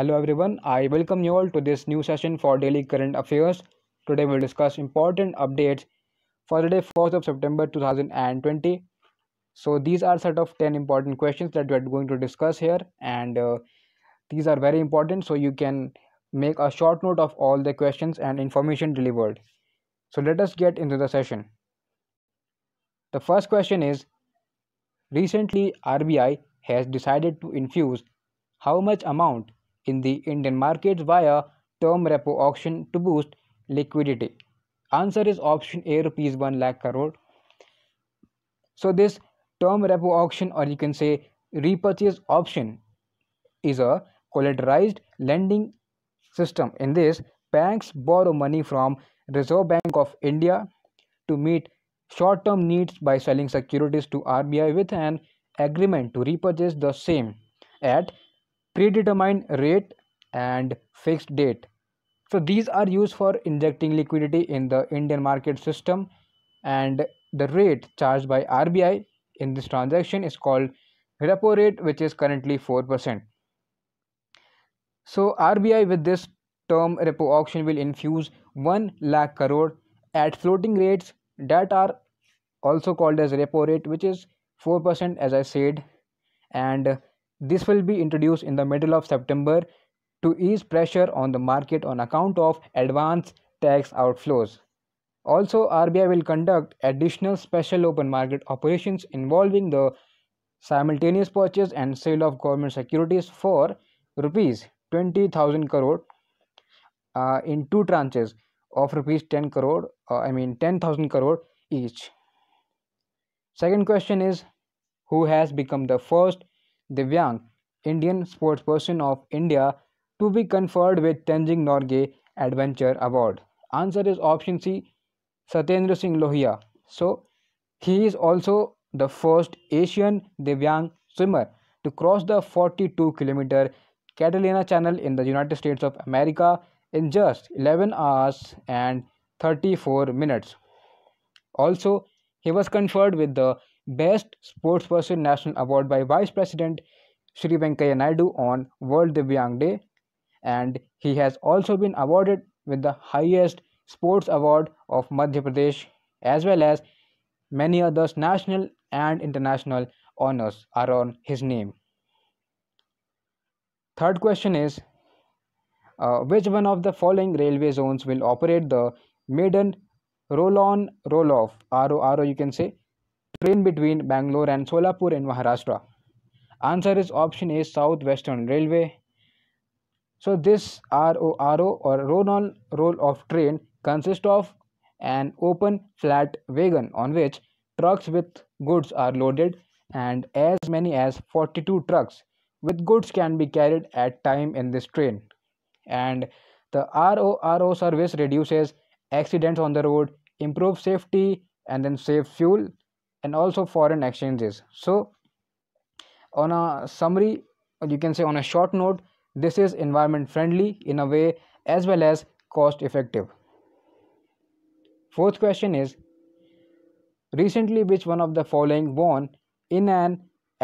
Hello everyone, I welcome you all to this new session for Daily Current Affairs. Today we'll discuss important updates for the day 4th of September 2020. So these are set of 10 important questions that we're going to discuss here and uh, these are very important so you can make a short note of all the questions and information delivered. So let us get into the session. The first question is, recently RBI has decided to infuse how much amount in the Indian markets via term repo auction to boost liquidity? Answer is option A rupees 1 lakh crore. So this term repo auction or you can say repurchase option is a collateralized lending system. In this, banks borrow money from Reserve Bank of India to meet short-term needs by selling securities to RBI with an agreement to repurchase the same at predetermined rate and fixed date so these are used for injecting liquidity in the indian market system and the rate charged by rbi in this transaction is called repo rate which is currently 4% so rbi with this term repo auction will infuse 1 lakh crore at floating rates that are also called as repo rate which is 4% as i said and this will be introduced in the middle of September to ease pressure on the market on account of advance tax outflows. Also, RBI will conduct additional special open market operations involving the simultaneous purchase and sale of government securities for rupees 20000 crore uh, in two tranches of rupees 10 crore uh, i mean 10000 crore each second question is who has become the first Divyang, Indian Sportsperson of India, to be conferred with Tenzing Norgay Adventure Award? Answer is option C, Satendra Singh Lohia. So, he is also the first Asian Divyang swimmer to cross the 42 kilometer Catalina Channel in the United States of America in just 11 hours and 34 minutes. Also, he was conferred with the Best Sports Person National Award by Vice President Sri Venkaya Naidu on World Divyang Day and he has also been awarded with the highest sports award of Madhya Pradesh as well as many other national and international honors are on his name. Third question is uh, which one of the following railway zones will operate the maiden roll on roll off RORO you can say train between Bangalore and Solapur in Maharashtra? Answer is option A South Western Railway. So this RORO or roll-on roll of train consists of an open flat wagon on which trucks with goods are loaded and as many as 42 trucks with goods can be carried at time in this train and the RORO service reduces accidents on the road improves safety and then save fuel and also foreign exchanges so on a summary you can say on a short note this is environment friendly in a way as well as cost effective fourth question is recently which one of the following won in an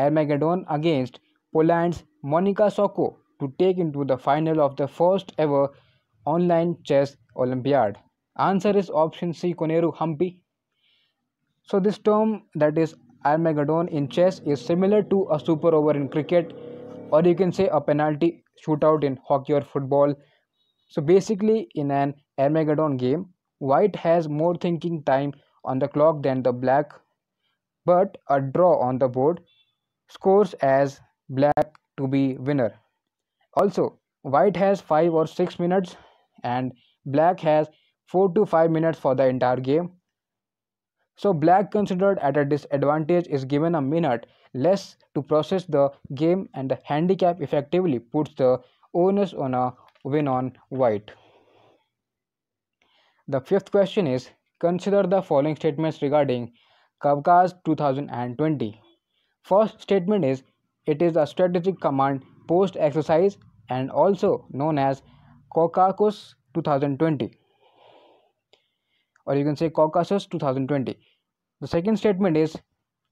armageddon against poland's monika soko to take into the final of the first ever online chess olympiad answer is option c koneru hampi so this term that is Armageddon in chess is similar to a super over in cricket or you can say a penalty shootout in hockey or football. So basically in an Armageddon game, white has more thinking time on the clock than the black but a draw on the board scores as black to be winner. Also white has 5 or 6 minutes and black has 4 to 5 minutes for the entire game so black considered at a disadvantage is given a minute less to process the game and the handicap effectively puts the onus on a win on white. The fifth question is consider the following statements regarding Kavkaz 2020. First statement is it is a strategic command post exercise and also known as Kokakos 2020 or you can say Caucasus 2020. The second statement is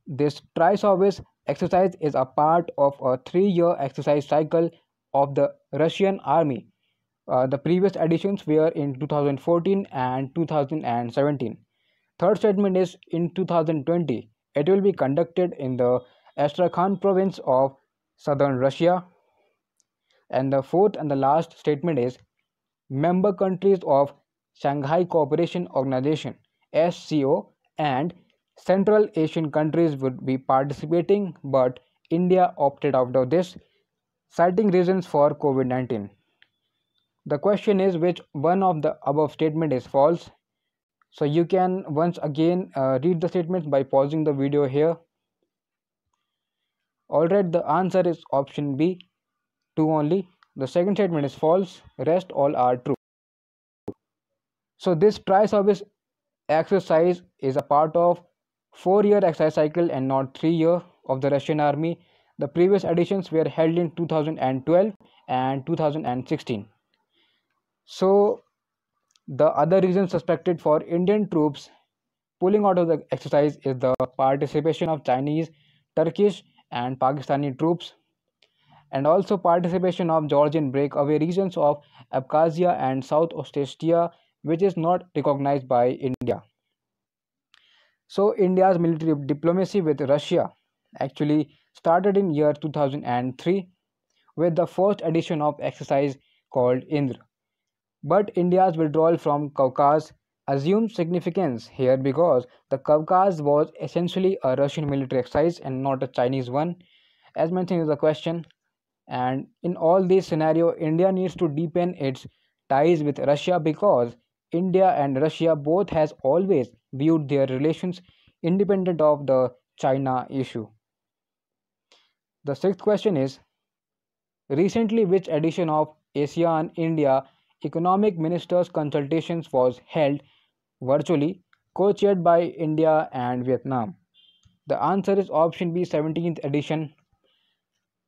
this tri service exercise is a part of a three year exercise cycle of the Russian army. Uh, the previous editions were in 2014 and 2017. Third statement is in 2020, it will be conducted in the Astrakhan province of southern Russia. And the fourth and the last statement is member countries of Shanghai Cooperation Organization SCO and Central Asian countries would be participating but India opted out of this citing reasons for COVID-19. The question is which one of the above statement is false. So you can once again uh, read the statements by pausing the video here. Alright the answer is option B 2 only. The second statement is false rest all are true. So this tri-service exercise is a part of four-year exercise cycle and not three-year of the Russian army. The previous editions were held in 2012 and 2016. So the other reason suspected for Indian troops pulling out of the exercise is the participation of Chinese, Turkish and Pakistani troops and also participation of Georgian breakaway regions of Abkhazia and South Ossetia which is not recognized by India. So India's military diplomacy with Russia actually started in year 2003 with the first edition of exercise called Indra. But India's withdrawal from Caucasus assumed significance here because the Caucasus was essentially a Russian military exercise and not a Chinese one, as mentioned in the question. And in all these scenario, India needs to deepen its ties with Russia because India and Russia both has always viewed their relations independent of the China issue. The sixth question is Recently, which edition of ASEAN India Economic Ministers' Consultations was held virtually, co chaired by India and Vietnam? The answer is option B 17th edition.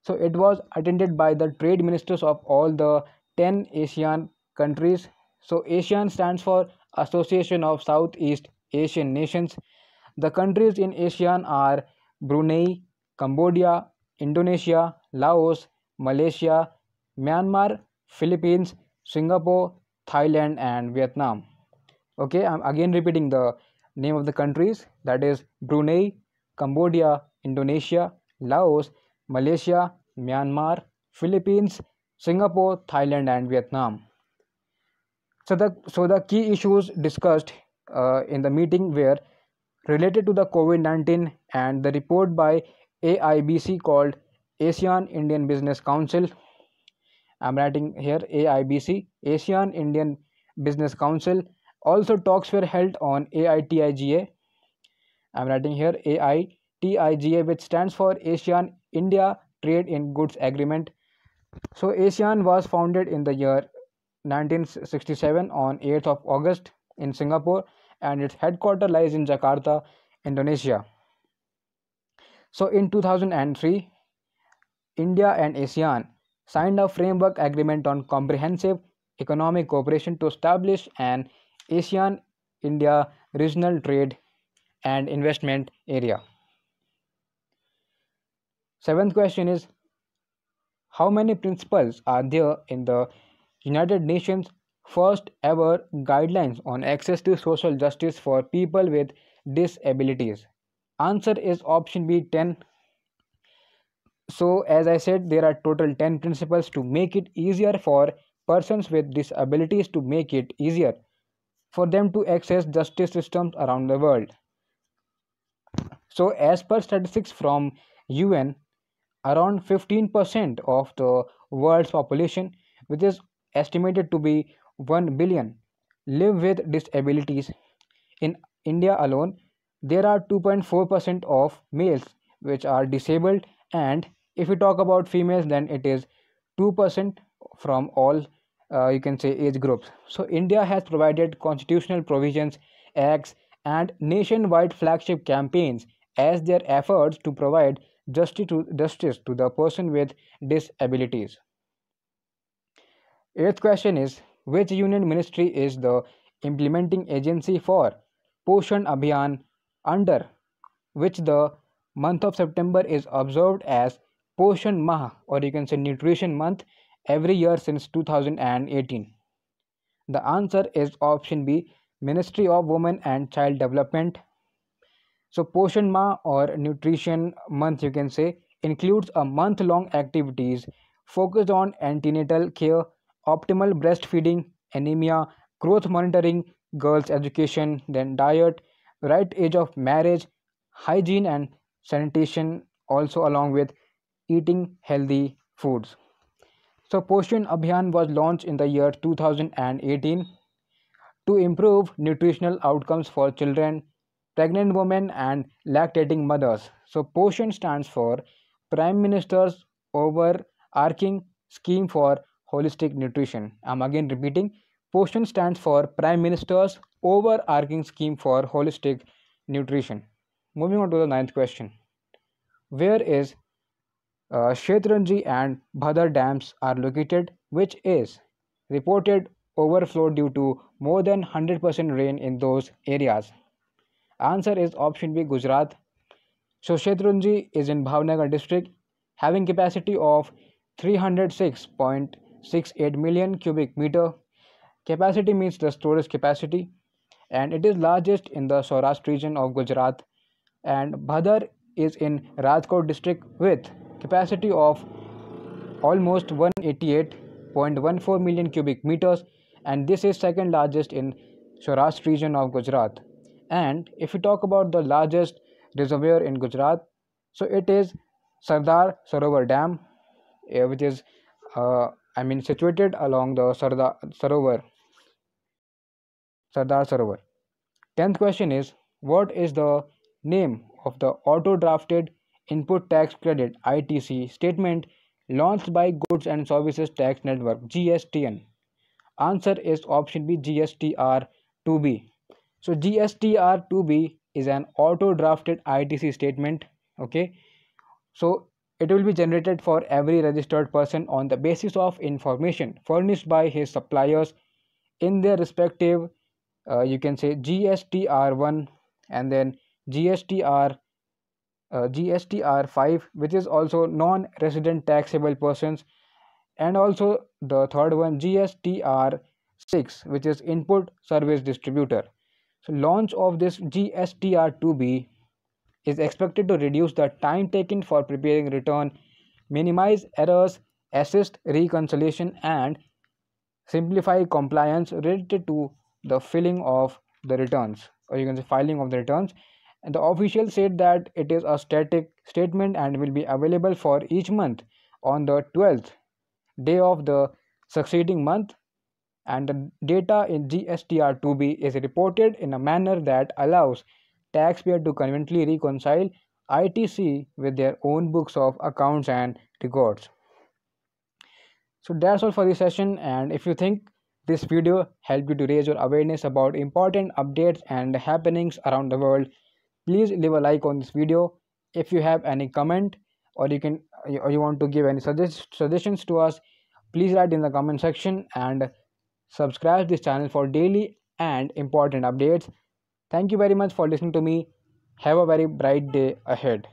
So, it was attended by the trade ministers of all the 10 ASEAN countries so ASEAN stands for Association of Southeast Asian Nations. The countries in ASEAN are Brunei, Cambodia, Indonesia, Laos, Malaysia, Myanmar, Philippines, Singapore, Thailand and Vietnam. Okay, I'm again repeating the name of the countries that is Brunei, Cambodia, Indonesia, Laos, Malaysia, Myanmar, Philippines, Singapore, Thailand and Vietnam. So the, so the key issues discussed uh, in the meeting were related to the COVID-19 and the report by AIBC called ASEAN Indian Business Council. I'm writing here AIBC, ASEAN Indian Business Council. Also talks were held on AITIGA. I'm writing here AITIGA which stands for ASEAN India Trade in Goods Agreement. So ASEAN was founded in the year 1967 on 8th of August in Singapore and its headquarters lies in Jakarta, Indonesia. So in 2003, India and ASEAN signed a framework agreement on comprehensive economic cooperation to establish an ASEAN India regional trade and investment area. Seventh question is How many principles are there in the United Nations first ever guidelines on access to social justice for people with disabilities. Answer is option B 10. So as I said there are total 10 principles to make it easier for persons with disabilities to make it easier for them to access justice systems around the world. So as per statistics from UN around 15% of the world's population which is estimated to be 1 billion, live with disabilities. In India alone, there are 2.4% of males which are disabled, and if we talk about females, then it is 2% from all uh, you can say age groups. So, India has provided constitutional provisions, acts, and nationwide flagship campaigns as their efforts to provide justice to, justice to the person with disabilities. Eighth question is Which union ministry is the implementing agency for Poshan Abhiyan under which the month of September is observed as Poshan Mah or you can say Nutrition Month every year since 2018? The answer is option B Ministry of Women and Child Development. So, Poshan Ma or Nutrition Month, you can say, includes a month long activities focused on antenatal care, optimal breastfeeding anemia growth monitoring girls education then diet right age of marriage hygiene and sanitation also along with eating healthy foods so Poshan Abhiyan was launched in the year 2018 to improve nutritional outcomes for children, pregnant women and lactating mothers. So Poshan stands for Prime Minister's Overarching Scheme for holistic nutrition. I'm again repeating POSHAN stands for Prime Minister's Overarching Scheme for Holistic Nutrition. Moving on to the ninth question. Where is uh, Shetranji and Bhadar dams are located, which is reported overflow due to more than 100% rain in those areas? Answer is option B Gujarat. So Shetranji is in Bhavnagar district having capacity of 306. 0.68 million cubic meter. Capacity means the storage capacity and it is largest in the Saurashtra region of Gujarat and Bhadar is in Rajkot district with capacity of almost 188.14 million cubic meters and this is second largest in Saurashtra region of Gujarat and if you talk about the largest reservoir in Gujarat so it is Sardar Sarovar Dam eh, which is uh, I mean situated along the Sardar Sarovar. Sardar Sarovar. Tenth question is what is the name of the auto drafted input tax credit ITC statement launched by Goods and Services Tax Network GSTN? Answer is option B GSTR2B. So GSTR2B is an auto drafted ITC statement. Okay, so it will be generated for every registered person on the basis of information furnished by his suppliers in their respective, uh, you can say GSTR1 and then GSTR uh, GSTR 5 which is also non resident taxable persons and also the third one GSTR 6 which is input service distributor so launch of this GSTR 2B is expected to reduce the time taken for preparing return, minimize errors, assist reconciliation and simplify compliance related to the filling of the returns or you can say filing of the returns and the official said that it is a static statement and will be available for each month on the 12th day of the succeeding month and the data in GSTR 2 b is reported in a manner that allows taxpayer to conveniently reconcile ITC with their own books of accounts and records. So that's all for this session and if you think this video helped you to raise your awareness about important updates and happenings around the world, please leave a like on this video. If you have any comment or you can or you want to give any suggest, suggestions to us, please write in the comment section and subscribe this channel for daily and important updates. Thank you very much for listening to me. Have a very bright day ahead.